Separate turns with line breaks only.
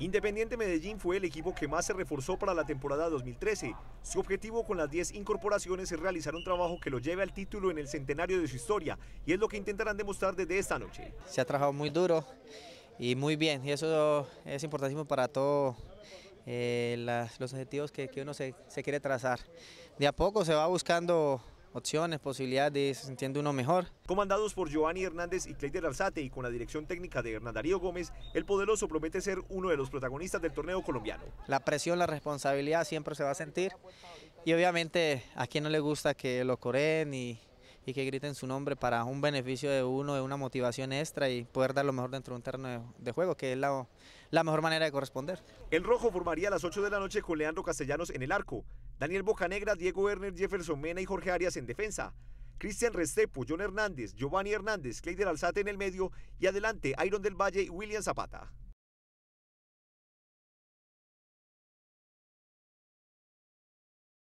Independiente Medellín fue el equipo que más se reforzó para la temporada 2013. Su objetivo con las 10 incorporaciones es realizar un trabajo que lo lleve al título en el centenario de su historia y es lo que intentarán demostrar desde esta noche.
Se ha trabajado muy duro y muy bien y eso es importantísimo para todos eh, los objetivos que, uno se quiere trazar. De a poco se va buscando opciones, posibilidades se uno mejor. Comandados por Giovanni
Hernández y Clayder Alzate y con la dirección técnica de Hernán Darío Gómez, el poderoso promete ser uno de los protagonistas del torneo colombiano.
La presión, la responsabilidad siempre se va a sentir y obviamente a quien no le gusta que lo coreen y, que griten su nombre para un beneficio de uno, de una motivación extra y poder dar lo mejor dentro de un terreno de, juego, que es la, la mejor manera de corresponder.
El rojo formaría a las 8 de la noche con Leandro Castellanos en el arco. Daniel Bocanegra, Diego Werner, Jefferson Mena y Jorge Arias en defensa. Cristian Restrepo, John Hernández, Giovanni Hernández, Clayder Alzate en el medio y adelante Iron del Valle y William Zapata.